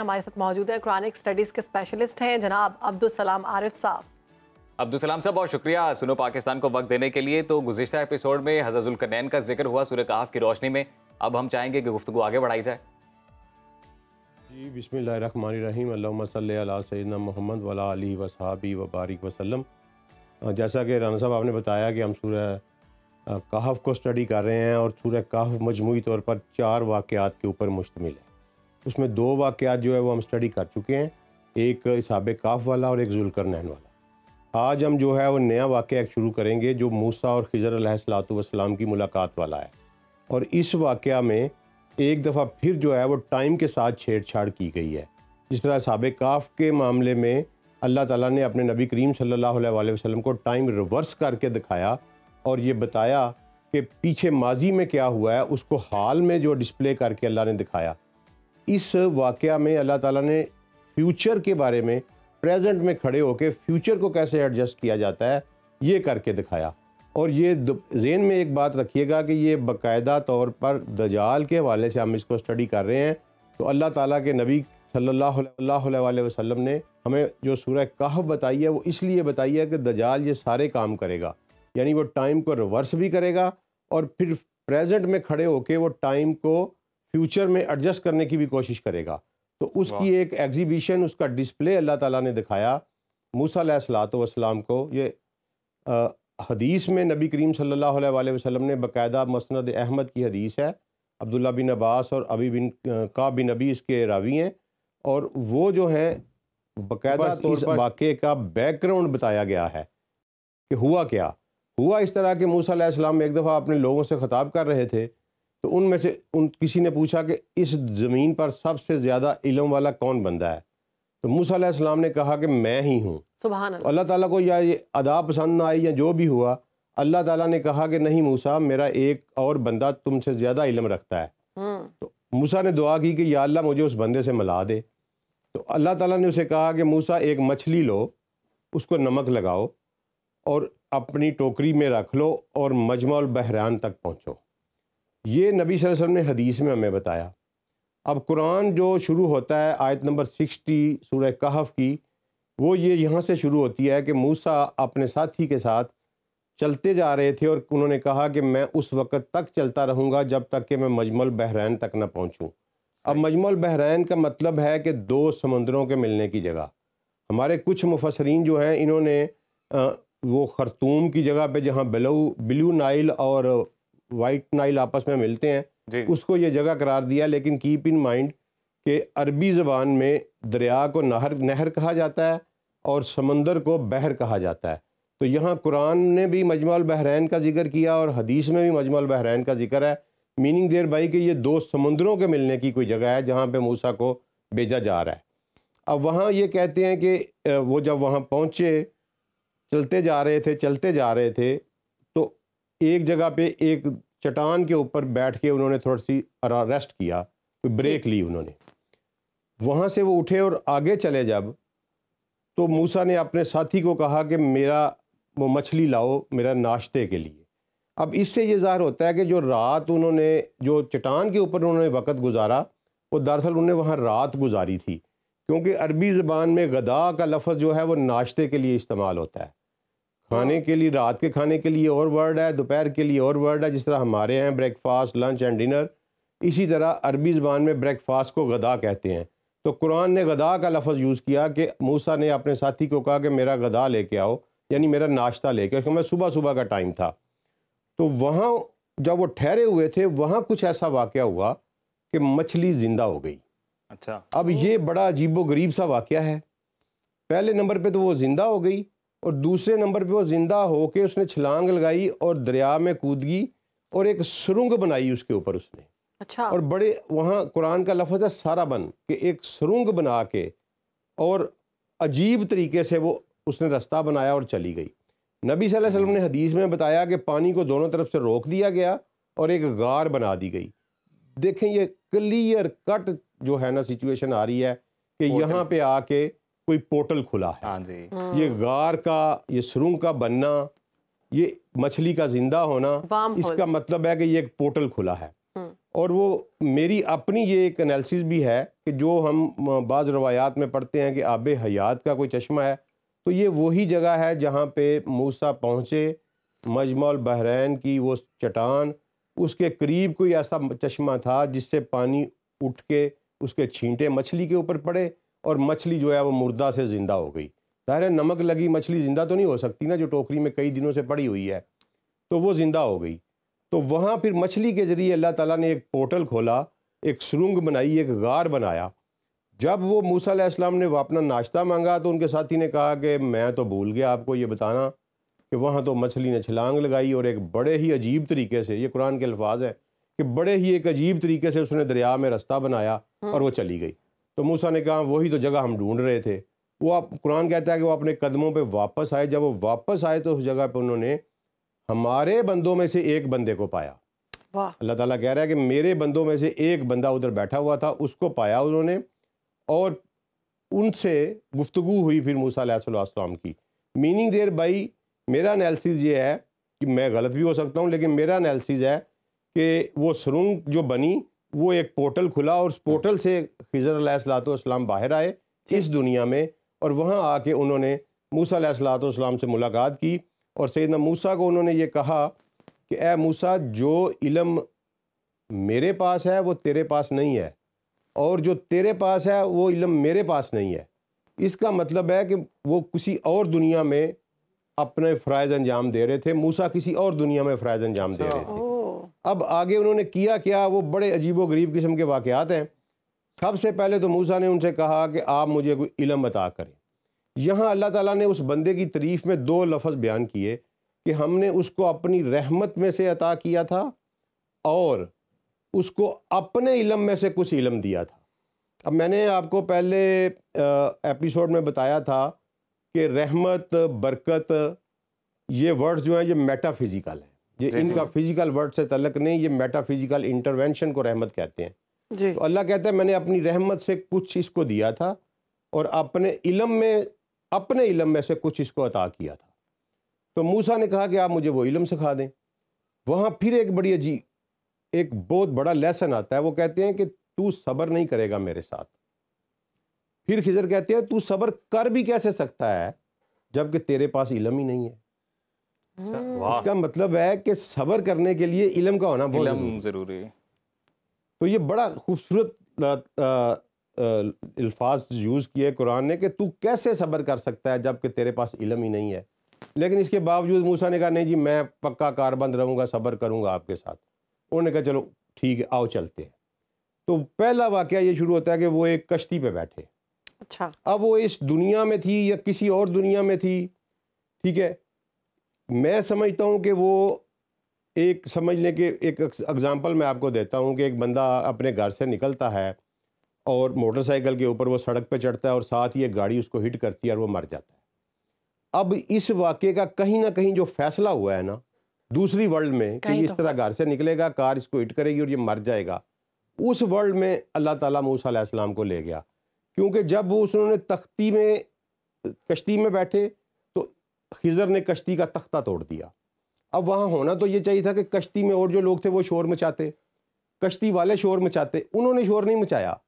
हमारे साथ मौजूद है क्रॉनिक स्टडीज के स्पेशलिस्ट हैं जनाब अब्दुल सलाम आरिफ साहब अब्दुल सलाम साहब बहुत शुक्रिया सुनो पाकिस्तान को वक्त देने के लिए तो गुजशत एपिसोड में कनैन का जिक्र हुआ सूर्य कहाफ की रोशनी में अब हम चाहेंगे कि गुफ्तु आगे बढ़ाई जाए जी बिसमीम अल्लाम सैदना मोहम्मद वला अली वसाबी वबारिक वसलम जैसा कि राना साहब आपने बताया कि हम सूर्य कहफ को स्टडी कर रहे हैं और सूर्य कहफ मजमू तौर पर चार वाक़ात के ऊपर मुश्तमिल है उसमें दो वाक़ात जो है वो हम स्टडी कर चुके हैं एक हिसाब काफ वाला और एक जुलकर नहन वाला आज हम जो है वो नया वाक़ शुरू करेंगे जो मूसा और खिजर सलाम की मुलाकात वाला है और इस वाक़ में एक दफ़ा फिर जो है वो टाइम के साथ छेड़छाड़ की गई है जिस तरह हिसाब काफ के मामले में अल्लाह ताला ने अपने नबी करीम सल्लल्लाहु अलैहि वसल्लम को टाइम रिवर्स करके दिखाया और ये बताया कि पीछे माजी में क्या हुआ है उसको हाल में जो डिस्प्ले करके अल्लाह ने दिखाया इस वाक़ में अल्लाह ताला ने फ्यूचर के बारे में प्रेजेंट में खड़े होकर फ्यूचर को कैसे एडजस्ट किया जाता है ये करके दिखाया और ये जेन में एक बात रखिएगा कि ये बाकायदा तौर पर दजाल के हवाले से हम इसको स्टडी कर रहे हैं तो अल्लाह ताला के नबी सल्ला अलैहि ने हमें जो सूरह कह बताई है वो इसलिए बताई है कि दजाल ये सारे काम करेगा यानी वो टाइम को रिवर्स भी करेगा और फिर प्रेजेंट में खड़े होके वो टाइम को फ्यूचर में एडजस्ट करने की भी कोशिश करेगा तो उसकी एक एग्जीबिशन उसका डिस्प्ले अल्लाह ताला ने दिखाया मूसा सलातम को ये आ, हदीस में नबी करीम सल्लल्लाहु अलैहि वसल्लम ने बकायदा मसंद अहमद की हदीस है अब्दुल्ला बिन अब्बास और अभी बिन का बिन अबी इसके रावी हैं और वो जो हैं बकायदा तो इस वाक़े का बैकग्राउंड बताया गया है कि हुआ क्या हुआ इस तरह के मूसा एक दफ़ा अपने लोगों से ख़ताब कर रहे थे तो उनमें से उन किसी ने पूछा कि इस ज़मीन पर सबसे ज़्यादा इलम वाला कौन बंदा है तो मूसम ने कहा कि मैं ही हूँ अल्लाह ताला को या ये अदा पसंद ना आई या जो भी हुआ अल्लाह ताला ने कहा कि नहीं मूसा मेरा एक और बंदा तुमसे ज़्यादा इलम रखता है हम्म। तो मूसा ने दुआ की कि या अल्लाह मुझे उस बंदे से मिला दे तो अल्लाह ताला ने उसे कहा कि मूसा एक मछली लो उसको नमक लगाओ और अपनी टोकरी में रख लो और मजमा बहरान तक पहुँचो ये नबी वसल्लम ने हदीस में हमें बताया अब कुरान जो शुरू होता है आयत नंबर सिक्सटी सूर्य कहफ की वो ये यहाँ से शुरू होती है कि मूसा अपने साथी के साथ चलते जा रहे थे और उन्होंने कहा कि मैं उस वक़्त तक चलता रहूँगा जब तक कि मैं मजमल बहरैन तक ना पहुँचूँ अब मजमल बहरैन का मतलब है कि दो समंदरों के मिलने की जगह हमारे कुछ मुफसरीन जो हैं इन्होंने वो खरतूम की जगह पे जहाँ बिलू ब्लू नाइल और वाइट नाइल आपस में मिलते हैं उसको ये जगह करार दिया लेकिन कीप इन माइंड कि अरबी ज़बान में दरिया को नहर नहर कहा जाता है और समंदर को बहर कहा जाता है तो यहाँ कुरान ने भी मजमा बहरैन का जिक्र किया और हदीस में भी मजमा बहरैन का जिक्र है मीनिंग देर बाई कि ये दो समुंदरों के मिलने की कोई जगह है जहाँ पे मूसा को भेजा जा रहा है अब वहाँ ये कहते हैं कि वो जब वहाँ पहुँचे चलते जा रहे थे चलते जा रहे थे एक जगह पे एक चट्टान के ऊपर बैठ के उन्होंने थोड़ी सी रेस्ट किया ब्रेक ली उन्होंने वहाँ से वो उठे और आगे चले जब तो मूसा ने अपने साथी को कहा कि मेरा वो मछली लाओ मेरा नाश्ते के लिए अब इससे ये ज़ाहिर होता है कि जो रात उन्होंने जो चट्टान के ऊपर उन्होंने वक़्त गुजारा वो दरअसल उन्होंने वहाँ रात गुजारी थी क्योंकि अरबी ज़बान में गदा का लफ्ज़ जो है वो नाश्ते के लिए इस्तेमाल होता है खाने हाँ। के लिए रात के खाने के लिए और वर्ड है दोपहर के लिए और वर्ड है जिस तरह हमारे यहाँ ब्रेकफास्ट लंच एंड डिनर इसी तरह अरबी ज़बान में ब्रेकफास्ट को गदा कहते हैं तो कुरान ने गदा का लफ्ज़ यूज़ किया कि मूसा ने अपने साथी को कहा कि मेरा गदा लेके आओ यानी मेरा नाश्ता लेके क्योंकि मैं सुबह सुबह का टाइम था तो वहाँ जब वो ठहरे हुए थे वहाँ कुछ ऐसा वाक़ हुआ कि मछली ज़िंदा हो गई अच्छा अब ये बड़ा अजीब गरीब सा वाक़ है पहले नंबर पर तो वो ज़िंदा हो गई और दूसरे नंबर पे वो ज़िंदा होके उसने छलांग लगाई और दरिया में कूदगी और एक सुरंग बनाई उसके ऊपर उसने अच्छा और बड़े वहाँ कुरान का लफज है सारा बन कि एक सुरंग बना के और अजीब तरीके से वो उसने रास्ता बनाया और चली गई नबी सल्लल्लाहु अलैहि वसल्लम ने हदीस में बताया कि पानी को दोनों तरफ से रोक दिया गया और एक गार बना दी गई देखें ये क्लियर कट जो है ना सिचुएशन आ रही है कि यहाँ पे आके कोई पोर्टल खुला है हाँ जी हाँ। ये गार का ये सुरुंग का बनना ये मछली का जिंदा होना इसका मतलब है कि ये एक पोर्टल खुला है हम्म। और वो मेरी अपनी ये एक एनालिसिस भी है कि जो हम बाज़ रवायात में पढ़ते हैं कि आब हयात का कोई चश्मा है तो ये वही जगह है जहाँ पे मूसा पहुँचे मजमल बहरैन की वो चटान उसके करीब कोई ऐसा चश्मा था जिससे पानी उठ के उसके छींटे मछली के ऊपर पड़े और मछली जो है वो मुर्दा से ज़िंदा हो गई ज़ाहिर नमक लगी मछली ज़िंदा तो नहीं हो सकती ना जो टोकरी में कई दिनों से पड़ी हुई है तो वो ज़िंदा हो गई तो वहाँ फिर मछली के ज़रिए अल्लाह ताला ने एक पोर्टल खोला एक सुरंग बनाई एक गार बनाया जब वो मूसा ने वह अपना नाश्ता मांगा तो उनके साथी ने कहा कि मैं तो भूल गया आपको ये बताना कि वहाँ तो मछली ने छलांग लगाई और एक बड़े ही अजीब तरीके से ये कुरान के अल्फाज हैं कि बड़े ही एक अजीब तरीके से उसने दरिया में रास्ता बनाया और वो चली गई तो मूसा ने कहा वही तो जगह हम ढूंढ रहे थे वो आप कुरान कहता है कि वो अपने कदमों पे वापस आए जब वो वापस आए तो उस जगह पे उन्होंने हमारे बंदों में से एक बंदे को पाया अल्लाह ताला कह रहा है कि मेरे बंदों में से एक बंदा उधर बैठा हुआ था उसको पाया उन्होंने और उनसे गुफ्तगु हुई फिर मूसा अलैहिस्सलाम की मीनिंग देर बाई मेरा एनालिसिस ये है कि मैं गलत भी हो सकता हूँ लेकिन मेरा एनालिसिस है कि वो सुरंग जो बनी वो एक पोर्टल खुला और उस हाँ। पोर्टल से खिजर सलाम बाहर आए इस दुनिया में और वहाँ आके उन्होंने मूसा सलाम से मुलाकात की और सैदना मूसा को उन्होंने ये कहा कि ए मूसा जो इलम मेरे पास है वो तेरे पास नहीं है और जो तेरे पास है वो इलम मेरे पास नहीं है इसका मतलब है कि वो किसी और दुनिया में अपने फ़रज़ अंजाम दे रहे थे मूसा किसी और दुनिया में फ़रज़ अंजाम दे अच्छा। रहे थे अब आगे उन्होंने किया क्या वो बड़े अजीब गरीब किस्म के वाक़ात हैं सबसे पहले तो मूसा ने उनसे कहा कि आप मुझे कोई इलम अता करें यहाँ अल्लाह ताला ने उस बंदे की तरीफ़ में दो लफ्ज़ बयान किए कि हमने उसको अपनी रहमत में से अता किया था और उसको अपने इलम में से कुछ इलम दिया था अब मैंने आपको पहले एपिसोड में बताया था कि रहमत बरकत ये वर्ड्स जो हैं ये मेटाफिज़िकल हैं ये इनका फिजिकल वर्ड से तलक नहीं ये मेटाफिजिकल इंटरवेंशन को रहमत कहते हैं जी। तो अल्लाह कहता है मैंने अपनी रहमत से कुछ इसको दिया था और अपने इलम में अपने इलम में से कुछ इसको अता किया था तो मूसा ने कहा कि आप मुझे वो इलम सिखा दें वहाँ फिर एक बड़ी अजी एक बहुत बड़ा लेसन आता है वो कहते हैं कि तू सब्र नहीं करेगा मेरे साथ फिर खिजर कहते हैं तू सब्र कर भी कैसे सकता है जबकि तेरे पास इलम ही नहीं है अच्छा, हम्म। इसका मतलब है कि सबर करने के लिए इलम का होना बहुत ज़रूरी तो ये बड़ा खूबसूरत अल्फाज यूज़ किए कुरान ने कि तू कैसे सबर कर सकता है जबकि तेरे पास इलम ही नहीं है लेकिन इसके बावजूद मूसा ने कहा नहीं जी मैं पक्का कारबंद रहूँगा सबर करूँगा आपके साथ उन्होंने कहा चलो ठीक है आओ चलते हैं तो पहला वाक़ ये शुरू होता है कि वो एक कश्ती पर बैठे अच्छा अब वो इस दुनिया में थी या किसी और दुनिया में थी ठीक है मैं समझता हूँ कि वो एक समझने के एक एग्ज़ाम्पल मैं आपको देता हूँ कि एक बंदा अपने घर से निकलता है और मोटरसाइकिल के ऊपर वो सड़क पे चढ़ता है और साथ ही एक गाड़ी उसको हिट करती है और वो मर जाता है अब इस वाक्य का कहीं ना कहीं जो फैसला हुआ है ना दूसरी वर्ल्ड में कि इस तो तरह घर से निकलेगा कार इसको हिट करेगी और ये मर जाएगा उस वर्ल्ड में अल्लाह ताला मूसा अलैहिस्सलाम को ले गया क्योंकि जब उसने तख्ती में कश्ती में बैठे खिजर ने कश्ती का तख्ता तोड़ दिया अब वहाँ होना तो ये चाहिए था कि कश्ती में और जो लोग थे वो शोर मचाते कश्ती वाले शोर मचाते उन्होंने शोर नहीं मचाया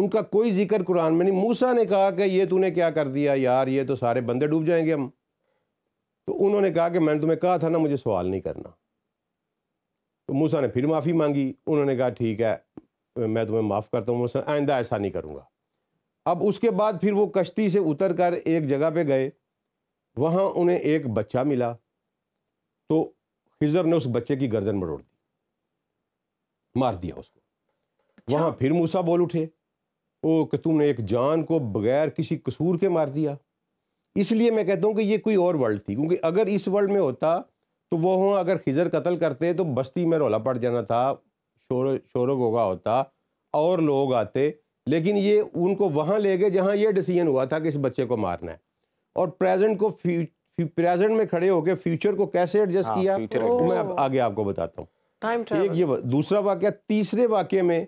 उनका कोई जिक्र कुरान में नहीं मूसा ने कहा कि ये तूने क्या कर दिया यार ये तो सारे बंदे डूब जाएंगे हम तो उन्होंने कहा कि मैंने तुम्हें कहा था ना मुझे सवाल नहीं करना तो मूसा ने फिर माफ़ी मांगी उन्होंने कहा ठीक है मैं तुम्हें माफ़ करता हूँ मूसा आइंदा ऐसा नहीं करूँगा अब उसके बाद फिर वो कश्ती से उतर कर एक जगह पर गए वहाँ उन्हें एक बच्चा मिला तो खिजर ने उस बच्चे की गर्दन मरोड़ दी मार दिया उसको अच्छा। वहाँ फिर मूसा बोल उठे ओ कि तुमने एक जान को बगैर किसी कसूर के मार दिया इसलिए मैं कहता हूँ कि ये कोई और वर्ल्ड थी क्योंकि अगर इस वर्ल्ड में होता तो वो हों अगर खिजर कत्ल करते तो बस्ती में रोला पड़ जाना था शोर शोर गोगा होता और लोग आते लेकिन ये उनको वहाँ ले गए जहाँ ये डिसीजन हुआ था कि इस बच्चे को मारना है और प्रेजेंट को प्रेजेंट में खड़े होकर फ्यूचर को कैसे एडजस्ट हाँ, किया तो मैं आगे आपको बताता हूँ एक ये दूसरा वाक्य तीसरे वाक्य में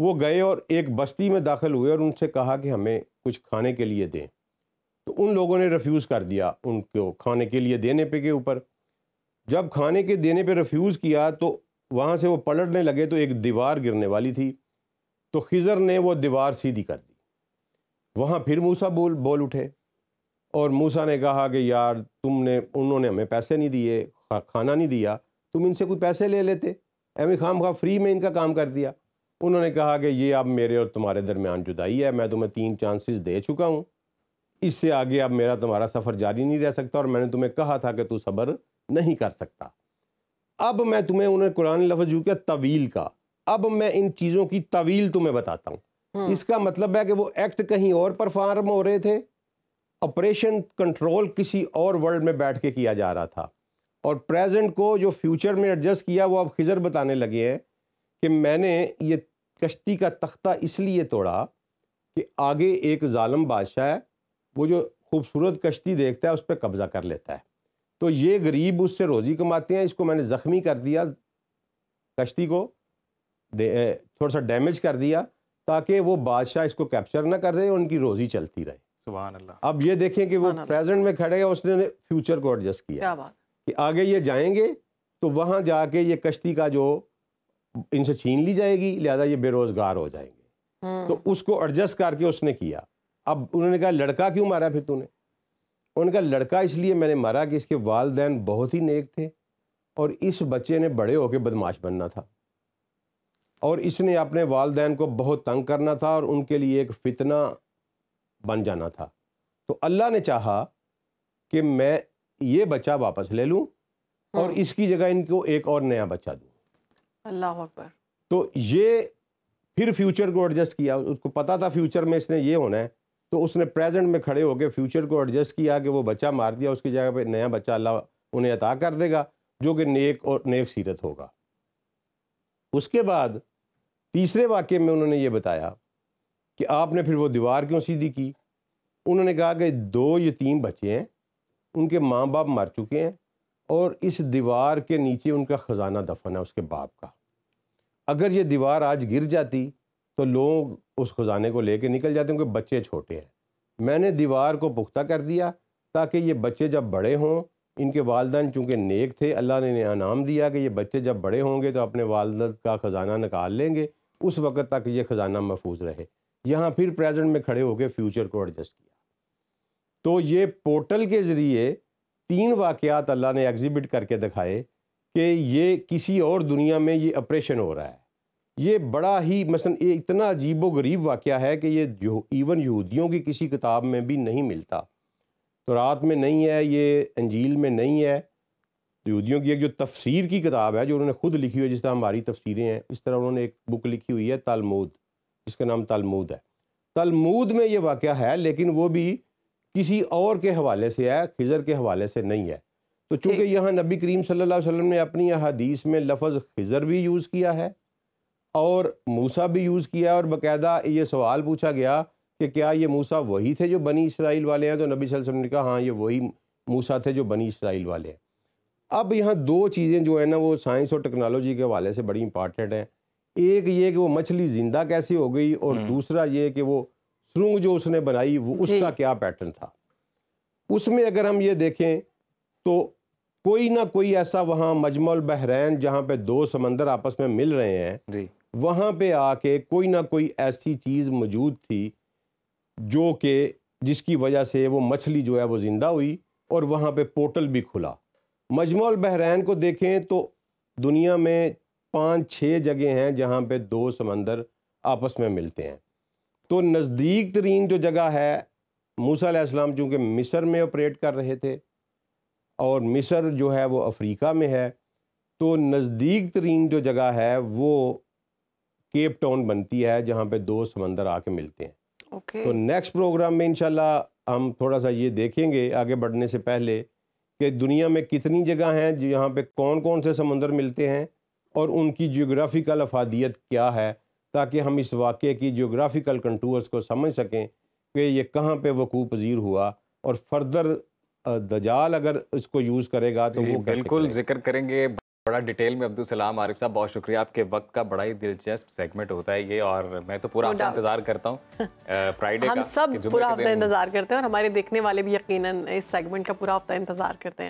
वो गए और एक बस्ती में दाखिल हुए और उनसे कहा कि हमें कुछ खाने के लिए दें तो उन लोगों ने रिफ्यूज़ कर दिया उनको खाने के लिए देने पे के ऊपर जब खाने के देने पे रिफ्यूज़ किया तो वहाँ से वो पलटने लगे तो एक दीवार गिरने वाली थी तो खिजर ने वो दीवार सीधी कर दी वहाँ फिर मूसा बोल बोल उठे और मूसा ने कहा कि यार तुमने उन्होंने हमें पैसे नहीं दिए खाना नहीं दिया तुम इनसे कोई पैसे ले लेते अमी खाम खा फ्री में इनका काम कर दिया उन्होंने कहा कि ये अब मेरे और तुम्हारे दरमियान जुदाई है मैं तुम्हें तीन चांसेस दे चुका हूँ इससे आगे अब मेरा तुम्हारा सफ़र जारी नहीं रह सकता और मैंने तुम्हें कहा था कि तू सब्र नहीं कर सकता अब मैं तुम्हें उन्हें कुरान लफ्ज यू किया तवील का अब मैं इन चीज़ों की तवील तुम्हें बताता हूँ हम्म। इसका मतलब है कि वो एक्ट कहीं और परफॉर्म हो रहे थे ऑपरेशन कंट्रोल किसी और वर्ल्ड में बैठ के किया जा रहा था और प्रेजेंट को जो फ्यूचर में एडजस्ट किया वो अब खिजर बताने लगे हैं कि मैंने ये कश्ती का तख्ता इसलिए तोड़ा कि आगे एक ालम बादशाह है वो जो खूबसूरत कश्ती देखता है उस पर कब्ज़ा कर लेता है तो ये गरीब उससे रोज़ी कमाते हैं इसको मैंने ज़ख्मी कर दिया कश्ती को थोड़ा सा डैमेज कर दिया ताकि वो बादशाह इसको कैप्चर ना कर दे उनकी रोज़ी चलती रहे अब ये देखें कि वो प्रेजेंट में खड़े हैं उसने फ्यूचर को एडजस्ट किया कि आगे ये जाएंगे तो वहाँ जाके ये कश्ती का जो इनसे छीन ली जाएगी लिहाजा ये बेरोजगार हो जाएंगे हम्म। तो उसको एडजस्ट करके उसने किया अब उन्होंने कहा लड़का क्यों मारा फिर तूने उनका लड़का इसलिए मैंने मारा कि इसके वालदेन बहुत ही नेक थे और इस बच्चे ने बड़े होके बदमाश बनना था और इसने अपने वालदेन को बहुत तंग करना था और उनके लिए एक फितना बन जाना था तो अल्लाह ने चाहा कि मैं ये बच्चा वापस ले लूं और हाँ। इसकी जगह इनको एक और नया बच्चा दूं अल्लाह अकबर तो ये फिर फ्यूचर को एडजस्ट किया उसको पता था फ्यूचर में इसने ये होना है तो उसने प्रेजेंट में खड़े होकर फ्यूचर को एडजस्ट किया कि वो बच्चा मार दिया उसकी जगह पर नया बच्चा अल्लाह उन्हें अता कर देगा जो कि नेक और नेक सीरत होगा उसके बाद तीसरे वाक्य में उन्होंने ये बताया कि आपने फिर वो दीवार क्यों सीधी की उन्होंने कहा कि दो यतीम बच्चे हैं उनके माँ बाप मर चुके हैं और इस दीवार के नीचे उनका ख़जाना दफन है उसके बाप का अगर ये दीवार आज गिर जाती तो लोग उस ख़जाने को लेके निकल जाते उनके बच्चे छोटे हैं मैंने दीवार को पुख्ता कर दिया ताकि ये बच्चे जब बड़े हों इनके वालदेन चूँकि नेक थे अल्लाह ने इन्हें इनाम दिया कि ये बच्चे जब बड़े होंगे तो अपने वालद का ख़जाना निकाल लेंगे उस वक़्त तक ये ख़जाना महफूज रहे यहाँ फिर प्रेजेंट में खड़े होकर फ्यूचर को एडजस्ट किया तो ये पोर्टल के ज़रिए तीन वाक़ात अल्लाह ने एग्जिबिट करके दिखाए कि ये किसी और दुनिया में ये ऑपरेशन हो रहा है ये बड़ा ही मसलन ये इतना अजीब गरीब वाक़ है कि ये जो, इवन यहूदियों की किसी किताब में भी नहीं मिलता तो रात में नहीं है ये अंजील में नहीं है तो यहूदियों की एक जो तफसीर की किताब है जो उन्होंने खुद लिखी हुई है जिस तरह हमारी तफसीरें हैं इस तरह उन्होंने एक बुक लिखी हुई है तालमोद जिसका नाम तलमूद है तलमूद में ये वाक़ है लेकिन वो भी किसी और के हवाले से है खिज़र के हवाले से नहीं है तो चूंकि यहाँ नबी करीम सल्लल्लाहु अलैहि वसल्लम ने अपनी अदीस में लफज खिज़र भी यूज़ किया है और मूसा भी यूज़ किया और बाकायदा ये सवाल पूछा गया कि क्या ये मूसा वही थे जो बनी इसराइल वाले हैं तो नबी वसल्लम ने कहा हाँ ये वही मूसा थे जो बनी इसराइल वाले हैं अब यहाँ दो चीज़ें जो है ना वो साइंस और टेक्नोलॉजी के हवाले से बड़ी इंपॉर्टेंट हैं एक ये कि वो मछली जिंदा कैसे हो गई और हम्म। दूसरा ये कि वो सुरंग जो उसने बनाई वो उसका क्या पैटर्न था उसमें अगर हम ये देखें तो कोई ना कोई ऐसा वहाँ मजमल बहरैन जहाँ पे दो समंदर आपस में मिल रहे हैं वहाँ पे आके कोई ना कोई ऐसी चीज़ मौजूद थी जो कि जिसकी वजह से वो मछली जो है वो ज़िंदा हुई और वहाँ पे पोर्टल भी खुला मजमल बहरैन को देखें तो दुनिया में पाँच छः जगह हैं जहाँ पे दो समंदर आपस में मिलते हैं तो नज़दीक तरीन जो जगह है मूसा इस्लाम चूँकि मिस्र में ऑपरेट कर रहे थे और मिस्र जो है वो अफ्रीका में है तो नज़दीक तरीन जो जगह है वो केप टाउन बनती है जहाँ पे दो समंदर आके मिलते हैं okay. तो नेक्स्ट प्रोग्राम में इनशाला हम थोड़ा सा ये देखेंगे आगे बढ़ने से पहले कि दुनिया में कितनी जगह हैं जहाँ पे कौन कौन से समंदर मिलते हैं और उनकी जियोग्राफिकल अफादियत क्या है ताकि हम इस वाक़े की जियोग्राफिकल कंटूर्स को समझ सकें कि ये कहाँ पे वकू पजीर हुआ और फर्दर दजाल अगर इसको यूज़ करेगा तो वो बिल्कुल जिक्र करेंगे बड़ा डिटेल में अब्दुल सलाम आरिफ साहब बहुत शुक्रिया आपके वक्त का बड़ा ही दिलचस्प सेगमेंट होता है ये और मैं तो पूरा हफ्ता इंतजार करता हूँ फ्राइडे हम का, सब पूरा हफ्ता इंतजार करते हैं और हमारे देखने वाले भी यकीनन इस सेगमेंट का पूरा हफ्ता इंतजार करते हैं